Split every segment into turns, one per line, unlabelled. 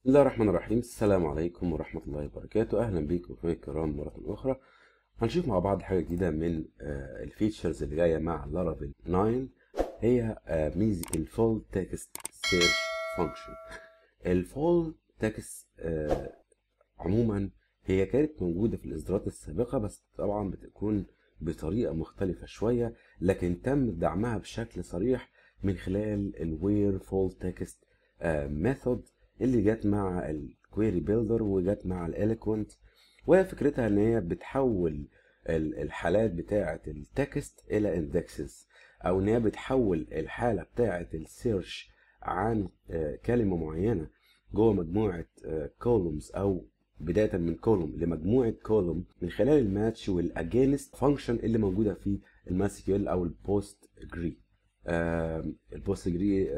بسم الله الرحمن الرحيم السلام عليكم ورحمة الله وبركاته أهلا بيكم أخواني الكرام مرة أخرى هنشوف مع بعض حاجة جديدة من آه، الفيتشرز اللي جاية مع لارافيل 9 هي ميزة الفول تكست سيرش فانكشن الفول تكست عموما هي كانت موجودة في الإصدارات السابقة بس طبعا بتكون بطريقة مختلفة شوية لكن تم دعمها بشكل صريح من خلال الوير فول تكست ميثود اللي جت مع الكويري بيلدر وجت مع الاليكونت وهي فكرتها ان هي بتحول الحالات بتاعه التكست الى اندكسز او ان هي بتحول الحاله بتاعه السيرش عن آه، كلمه معينه جوه مجموعه كولومز آه، او بدايه من كولوم لمجموعه كولوم من خلال الماتش والاجينست فانكشن اللي موجوده في الماسكيول او البوست جري البوست جري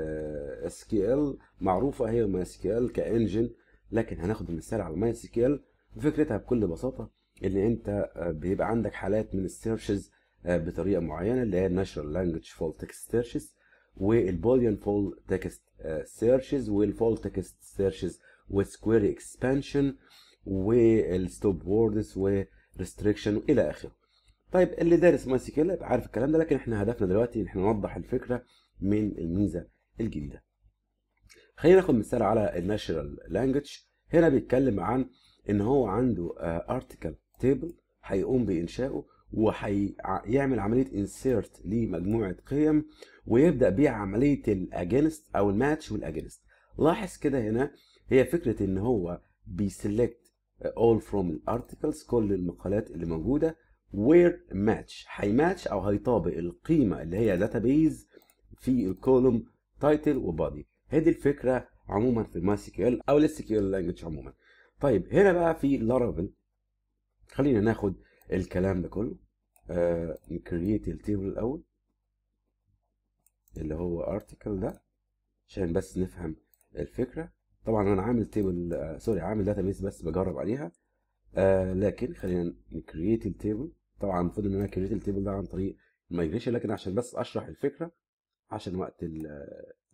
اس كي ال معروفه هي ماي اس كي ال كانجن لكن هناخد مثال على ماي اس كي ال فكرتها بكل بساطه ان انت آه، بيبقى عندك حالات من السيرشز آه، بطريقه معينه اللي هي الناشرال لانجوج فول تكست سيرشز والبوليان فول تكست سيرشز والفول تكست سيرشز والسكويري اكسبانشن والستوب ووردز وريستريكشن الى اخره طيب اللي دارس ماي سيكيل عارف الكلام ده لكن احنا هدفنا دلوقتي ان احنا نوضح الفكره من الميزه الجديده خلينا ناخد مثال على الناشونال لانجوج هنا بيتكلم عن ان هو عنده ارتكل آه، تيبل هيقوم بانشائه وهيعمل عمليه انسيرت لمجموعه قيم ويبدا بيها عمليه الاجينست او الماتش والاجينست لاحظ كده هنا هي فكره ان هو بيسلكت all from الارتكلز كل المقالات اللي موجوده وير ماتش هيماتش او هيطابق القيمه اللي هي داتابيز في الكولوم تايتل وبادي هذه الفكره عموما في الماي سيكيول او الاس لانجوج عموما طيب هنا بقى في لارافيل خلينا ناخد الكلام ده كله آه نكرييت التيبل الاول اللي هو ارتكل ده عشان بس نفهم الفكره طبعا انا عامل تيبل آه سوري عامل داتابيز بس بجرب عليها آه لكن خلينا نكرييت التيبل طبعا المفروض ان انا كريت التيبل ده عن طريق المايجريشن لكن عشان بس اشرح الفكره عشان وقت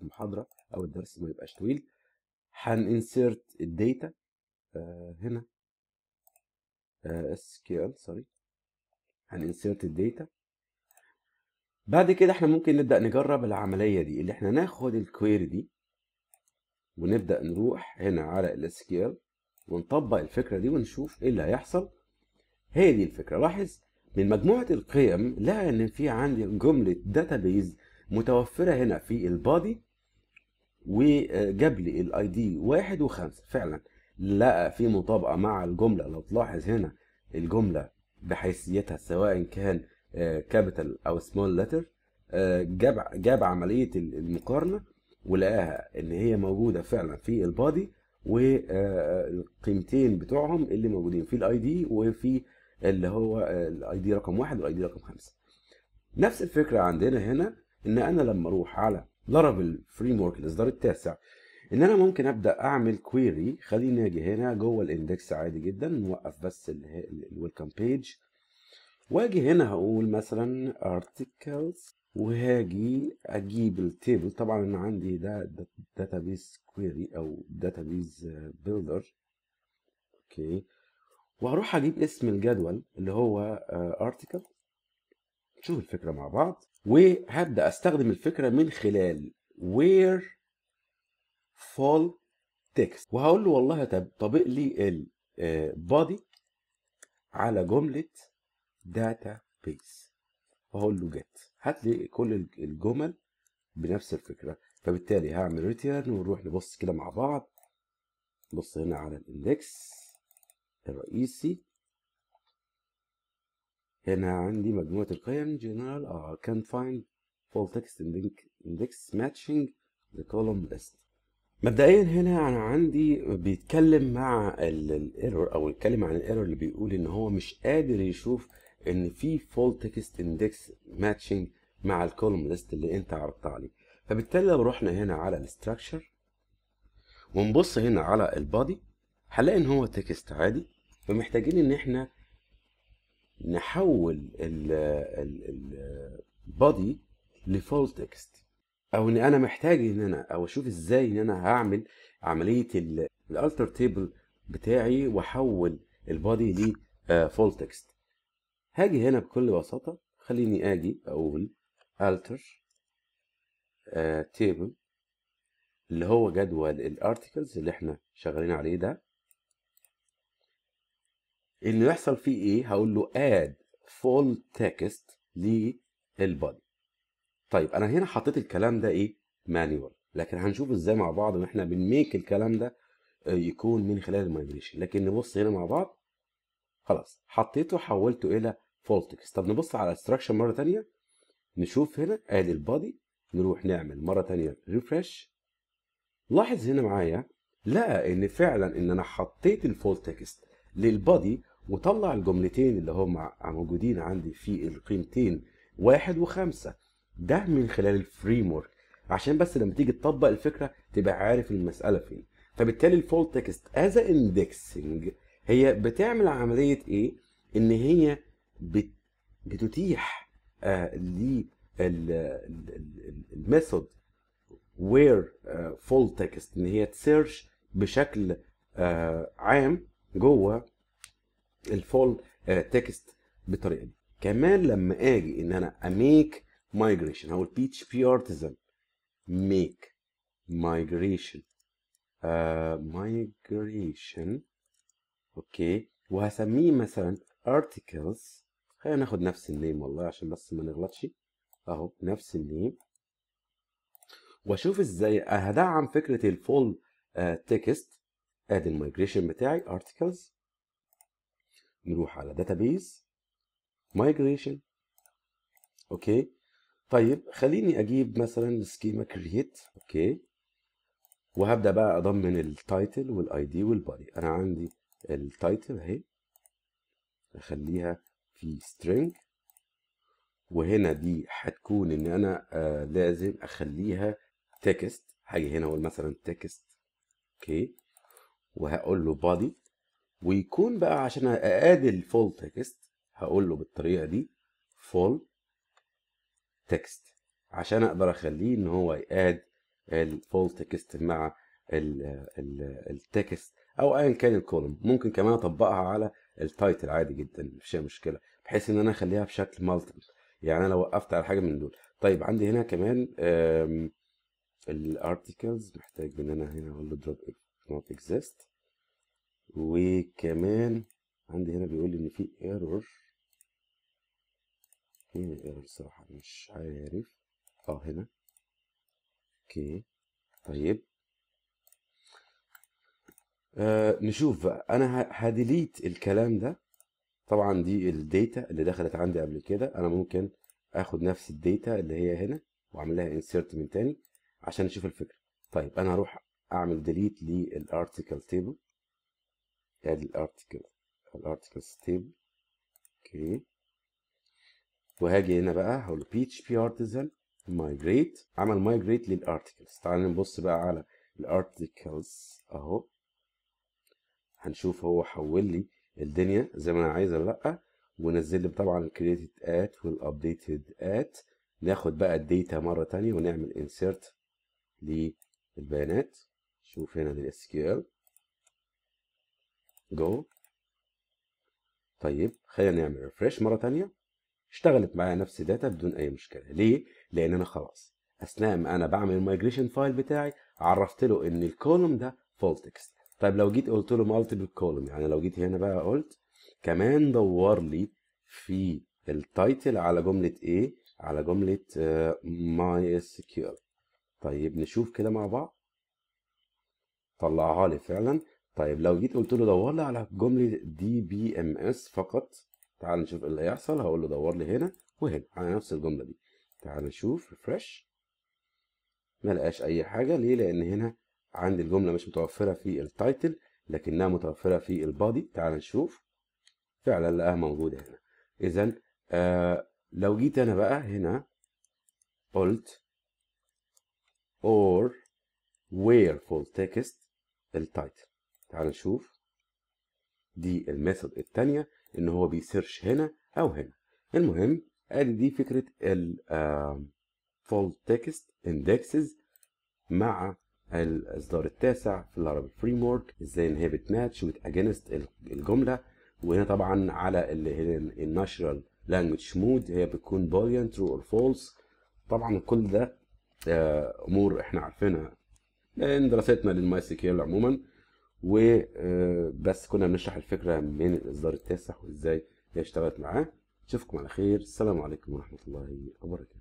المحاضره او الدرس ما يبقاش طويل هننسرت الداتا آه، هنا اس كيو ال سوري هننسرت الداتا بعد كده احنا ممكن نبدا نجرب العمليه دي اللي احنا ناخد الكويري دي ونبدا نروح هنا على الاس كيو ال ونطبق الفكره دي ونشوف ايه اللي هيحصل هي دي الفكره لاحظ من مجموعة القيم لقى إن في عندي جملة داتابيز متوفرة هنا في البادي وجاب لي الاي دي واحد وخمسة فعلا لقى في مطابقة مع الجملة لو تلاحظ هنا الجملة بحيثيتها سواء كان كابيتال آه، او سمول لتر آه، جاب جاب عملية المقارنة ولقاها ان هي موجودة فعلا في البادي والقيمتين آه، بتوعهم اللي موجودين في الاي دي وفي اللي هو الاي دي رقم واحد والاي دي رقم خمسه نفس الفكره عندنا هنا ان انا لما اروح على لارافيل فريم ورك الاصدار التاسع ان انا ممكن ابدا اعمل كويري خليني اجي هنا جوه الاندكس عادي جدا نوقف بس الويلكم بيج واجي هنا هقول مثلا articles وهاجي اجيب التيبل طبعا انا عندي ده داتابيز كويري او داتابيز بيلدر اوكي وهروح اجيب اسم الجدول اللي هو ارتكل آه، نشوف الفكره مع بعض وهبدا استخدم الفكره من خلال where فول text وهقول له والله طب طابق لي البادي آه، على جمله داتا بيس وهقول له get هات لي كل الجمل بنفس الفكره فبالتالي هعمل ريتيرن ونروح نبص كده مع بعض بص هنا على الاندكس الرئيسي هنا عندي مجموعة القيم general اه can find full text index matching the column list مبدئيا هنا انا عندي بيتكلم مع الايرور او بيتكلم عن الايرور اللي بيقول ان هو مش قادر يشوف ان في فول تكست اندكس ماتشنج مع الكولوم ليست اللي انت عرضت عليه فبالتالي لو رحنا هنا على الاستراكشر ونبص هنا على البادي هنلاقي ان هو تكست عادي فمحتاجين ان احنا نحول البادي لفول تكست او ان انا محتاج ان انا او اشوف ازاي ان انا هعمل عمليه الالتر تيبل بتاعي واحول البادي لفول تكست هاجي هنا بكل بساطه خليني اجي اقول التر آه، تيبل اللي هو جدول الارتكلز اللي احنا شغالين عليه ده اللي يحصل فيه ايه هقول له اد فول تكست للبادي طيب انا هنا حطيت الكلام ده ايه مانيوال لكن هنشوف ازاي مع بعض ان احنا بنميك الكلام ده آه، يكون من خلال المايجريشن لكن نبص هنا مع بعض خلاص حطيته حولته الى فول تكست طب نبص على الاستراكشر مره ثانيه نشوف هنا ادي البادي نروح نعمل مره ثانيه ريفرش لاحظ هنا معايا لقى ان فعلا ان انا حطيت الفول تكست للبادي وطلع الجملتين اللي هم موجودين عندي في القيمتين واحد وخمسة ده من خلال الفريم ورك عشان بس لما تيجي تطبق الفكرة تبقى عارف المسألة فين فبالتالي الفول تكست از اندكسنج هي بتعمل عملية ايه؟ ان هي بت... بتتيح آه للميثود وير فول تكست ان هي تسيرش بشكل آه عام جوه الفول تكست آه، بالطريقه دي كمان لما اجي ان انا اميك مايجريشن هقول بي اتش بي ارتزن ميك مايجريشن آه، مايجريشن اوكي وهسميه مثلا articles خلينا ناخد نفس النيم والله عشان بس ما نغلطش اهو نفس النيم واشوف ازاي هدعم فكره الفول تكست ادي المايجريشن بتاعي articles يروح على database migration اوكي طيب خليني اجيب مثلا سكيما كرييت اوكي وهبدا بقى اضمن التايتل والاي دي والبادي انا عندي التايتل اهي اخليها في string وهنا دي هتكون ان انا آه لازم اخليها تكست هاجي هنا اقول مثلا تكست اوكي وهقول له بادي ويكون بقى عشان اقادل فول تكست هقول له بالطريقه دي فول تكست عشان اقدر اخليه ان هو يقاد الفول تكست مع التكست او ايا كان الكولوم ممكن كمان اطبقها على التايتل عادي جدا مفيش مشكله بحيث ان انا اخليها بشكل مالتيبل يعني انا لو وقفت على حاجه من دول طيب عندي هنا كمان الارتكلز محتاج ان انا هنا اقول له دروب نوت اكزيست وكمان عندي هنا بيقول لي ان في ايرور فين الايرور الصراحه مش عارف اه هنا اوكي طيب آه نشوف بقى انا هديليت الكلام ده طبعا دي الداتا اللي دخلت عندي قبل كده انا ممكن اخد نفس الداتا اللي هي هنا واعمل لها انسيرت من تاني عشان اشوف الفكره طيب انا هروح اعمل ديليت للارتكل تيبل ادي يعني الارتكل الارتكل ستيب اوكي وهاجي هنا بقى هقول بي اتش بي ارتزن مايجريت عمل مايجريت للارتكلز تعال نبص بقى على الارتكلز اهو هنشوف هو حول لي الدنيا زي ما انا عايز ولا لا ونزل لي طبعا الكريتد ات والابديتد ات ناخد بقى الداتا مره ثانيه ونعمل انسيرت للبيانات شوف هنا اس كيو ال جو طيب خلينا نعمل ريفرش مره ثانيه اشتغلت معايا نفس الداتا بدون اي مشكله ليه لان انا خلاص اثناء ما انا بعمل المايجريشن فايل بتاعي عرفت له ان الكولوم ده فول تكست طيب لو جيت قلت له مالتيبل كولوم يعني لو جيت هنا بقى قلت كمان دور لي في التايتل على جمله ايه على جمله ماي اس كيو طيب نشوف كده مع بعض طلعها لي فعلا طيب لو جيت قلت له دور لي على جمله دي بي ام اس فقط تعال نشوف ايه اللي هيحصل هقول له دور لي هنا وهنا على نفس الجمله دي تعال نشوف ريفرش ما لقاش اي حاجه ليه لان هنا عندي الجمله مش متوفره في التايتل لكنها متوفره في البادي تعال نشوف فعلا لقاها موجوده هنا اذا آه لو جيت انا بقى هنا قلت or where full text التايتل تعال نشوف دي الميثود الثانيه ان هو بيسيرش هنا او هنا المهم ادي دي فكره ال فول تكست اندكسز مع الاصدار التاسع في العربي فريم ورك ازاي ان هي بتماتش اجينست الجمله وهنا طبعا على اللي هي الناشرال لانجوج مود هي بتكون بوليان ترو اور فولس طبعا كل ده آه، امور احنا عارفينها من دراستنا كيو عموما وبس آه، كنا بنشرح الفكره من الاصدار التاسع وازاي هي اشتغلت معاه اشوفكم على خير السلام عليكم ورحمه الله وبركاته